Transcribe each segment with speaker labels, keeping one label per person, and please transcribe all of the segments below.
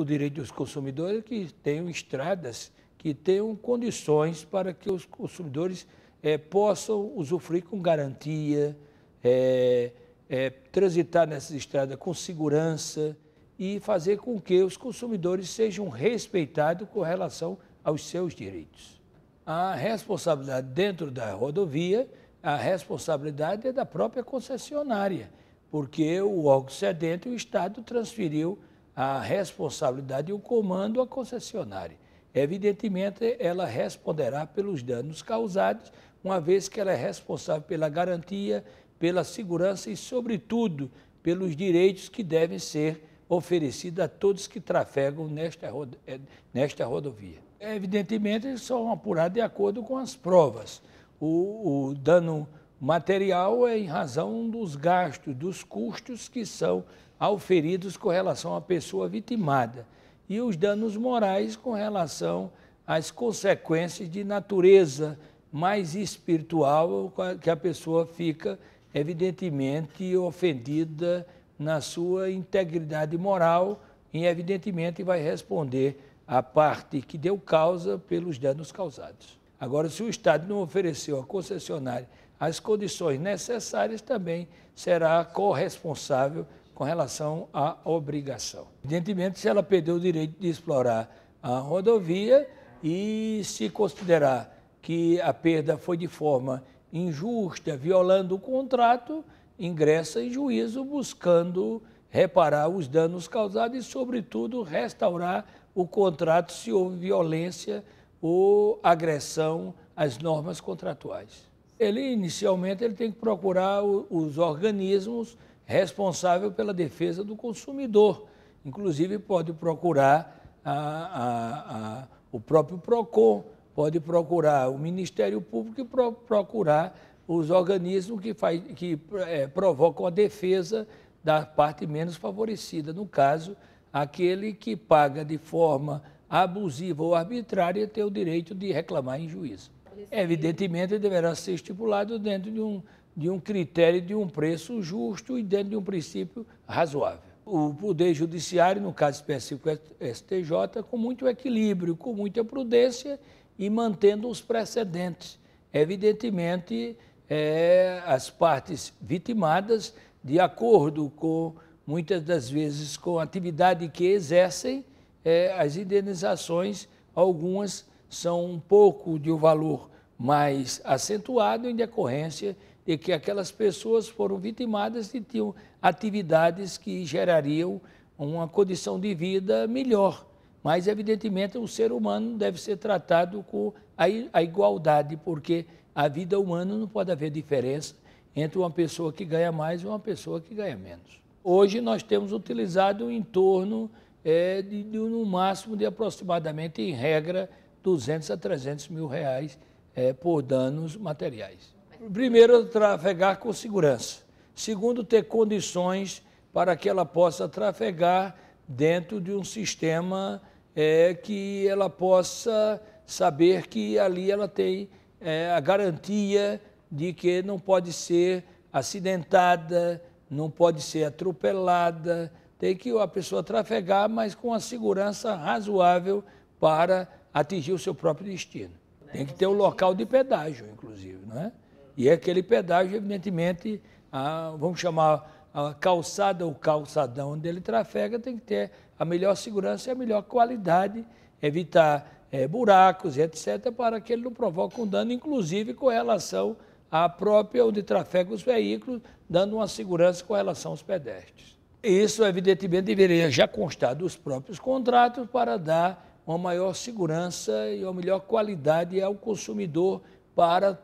Speaker 1: o direito dos consumidores que tenham estradas que tenham condições para que os consumidores é, possam usufruir com garantia, é, é, transitar nessas estradas com segurança e fazer com que os consumidores sejam respeitados com relação aos seus direitos. A responsabilidade dentro da rodovia, a responsabilidade é da própria concessionária, porque o órgão cedente, o Estado, transferiu a responsabilidade e o comando à concessionária. Evidentemente, ela responderá pelos danos causados, uma vez que ela é responsável pela garantia, pela segurança e, sobretudo, pelos direitos que devem ser oferecidos a todos que trafegam nesta, rodo... Eh, nesta rodovia. Evidentemente, eles são apurados de acordo com as provas. O, o dano Material é em razão dos gastos, dos custos que são auferidos com relação à pessoa vitimada. E os danos morais com relação às consequências de natureza mais espiritual que a pessoa fica, evidentemente, ofendida na sua integridade moral e, evidentemente, vai responder à parte que deu causa pelos danos causados. Agora, se o Estado não ofereceu à concessionária as condições necessárias, também será corresponsável com relação à obrigação. Evidentemente, se ela perdeu o direito de explorar a rodovia e se considerar que a perda foi de forma injusta, violando o contrato, ingressa em juízo buscando reparar os danos causados e, sobretudo, restaurar o contrato se houve violência ou agressão às normas contratuais. Ele, inicialmente, ele tem que procurar o, os organismos responsáveis pela defesa do consumidor. Inclusive, pode procurar a, a, a, o próprio PROCON, pode procurar o Ministério Público e pro, procurar os organismos que, faz, que é, provocam a defesa da parte menos favorecida. No caso, aquele que paga de forma abusiva ou arbitrária tem o direito de reclamar em juízo. Evidentemente, deverá ser estipulado dentro de um, de um critério de um preço justo e dentro de um princípio razoável. O Poder Judiciário, no caso específico STJ, com muito equilíbrio, com muita prudência e mantendo os precedentes. Evidentemente, é, as partes vitimadas, de acordo com, muitas das vezes, com a atividade que exercem, é, as indenizações, algumas são um pouco de um valor mais acentuado em decorrência de que aquelas pessoas foram vitimadas e tinham atividades que gerariam uma condição de vida melhor. Mas, evidentemente, o ser humano deve ser tratado com a igualdade, porque a vida humana não pode haver diferença entre uma pessoa que ganha mais e uma pessoa que ganha menos. Hoje nós temos utilizado em torno é, de, de, no máximo de aproximadamente, em regra, 200 a 300 mil reais é, por danos materiais. Primeiro, trafegar com segurança. Segundo, ter condições para que ela possa trafegar dentro de um sistema é, que ela possa saber que ali ela tem é, a garantia de que não pode ser acidentada, não pode ser atropelada, tem que a pessoa trafegar, mas com a segurança razoável para atingir o seu próprio destino. Tem que ter o um local de pedágio, inclusive, não é? E é aquele pedágio, evidentemente, a, vamos chamar a calçada ou calçadão onde ele trafega, tem que ter a melhor segurança e a melhor qualidade, evitar é, buracos etc., para que ele não provoque um dano, inclusive com relação à própria onde trafega os veículos, dando uma segurança com relação aos pedestres. Isso, evidentemente, deveria já constar dos próprios contratos para dar uma maior segurança e uma melhor qualidade ao consumidor para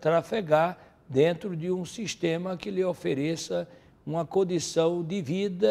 Speaker 1: trafegar dentro de um sistema que lhe ofereça uma condição de vida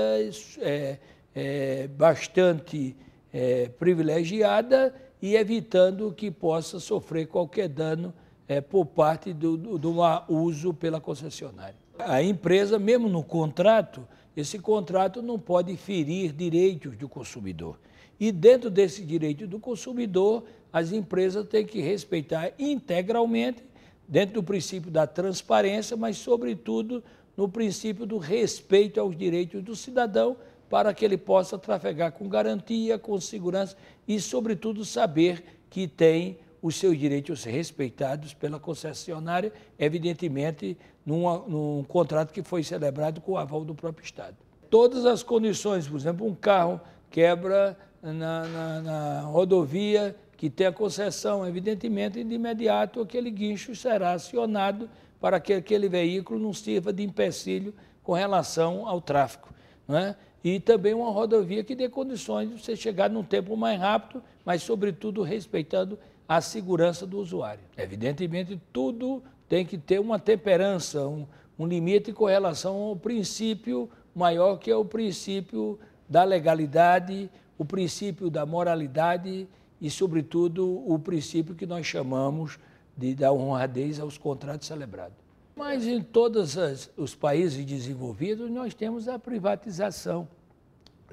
Speaker 1: é, é, bastante é, privilegiada e evitando que possa sofrer qualquer dano é, por parte do, do, do uso pela concessionária. A empresa, mesmo no contrato, esse contrato não pode ferir direitos do consumidor. E dentro desse direito do consumidor, as empresas têm que respeitar integralmente, dentro do princípio da transparência, mas, sobretudo, no princípio do respeito aos direitos do cidadão, para que ele possa trafegar com garantia, com segurança e, sobretudo, saber que tem os seus direitos respeitados pela concessionária, evidentemente, numa, num contrato que foi celebrado com o aval do próprio Estado. Todas as condições, por exemplo, um carro quebra na, na, na rodovia que tem a concessão, evidentemente, de imediato aquele guincho será acionado para que aquele veículo não sirva de empecilho com relação ao tráfego. Né? E também uma rodovia que dê condições de você chegar num tempo mais rápido, mas, sobretudo, respeitando a segurança do usuário. Evidentemente, tudo tem que ter uma temperança, um, um limite com relação ao princípio maior, que é o princípio da legalidade, o princípio da moralidade e, sobretudo, o princípio que nós chamamos de da honradez aos contratos celebrados. Mas em todos os países desenvolvidos, nós temos a privatização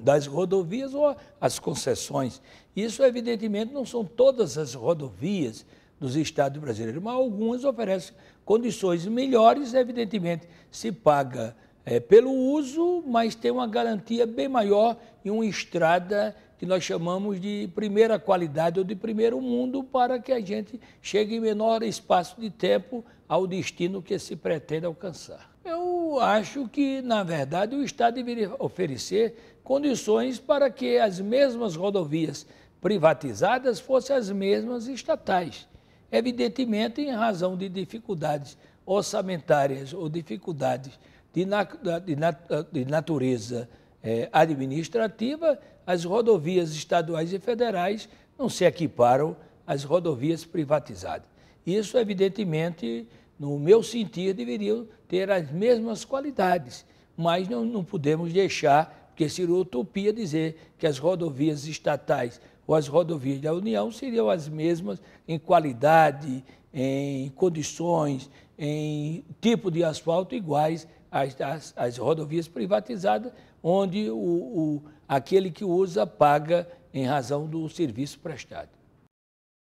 Speaker 1: das rodovias ou as concessões. Isso, evidentemente, não são todas as rodovias dos estados brasileiros, mas algumas oferecem condições melhores, evidentemente, se paga é, pelo uso, mas tem uma garantia bem maior em uma estrada que nós chamamos de primeira qualidade ou de primeiro mundo, para que a gente chegue em menor espaço de tempo ao destino que se pretende alcançar. Eu acho que, na verdade, o Estado deveria oferecer condições para que as mesmas rodovias privatizadas fossem as mesmas estatais. Evidentemente, em razão de dificuldades orçamentárias ou dificuldades de, na, de, de natureza é, administrativa, as rodovias estaduais e federais não se equiparam às rodovias privatizadas. Isso, evidentemente, no meu sentir, deveria ter as mesmas qualidades, mas não, não podemos deixar, porque seria utopia dizer que as rodovias estatais ou as rodovias da União seriam as mesmas em qualidade, em condições, em tipo de asfalto iguais as, as, as rodovias privatizadas, onde o, o, aquele que usa paga em razão do serviço prestado.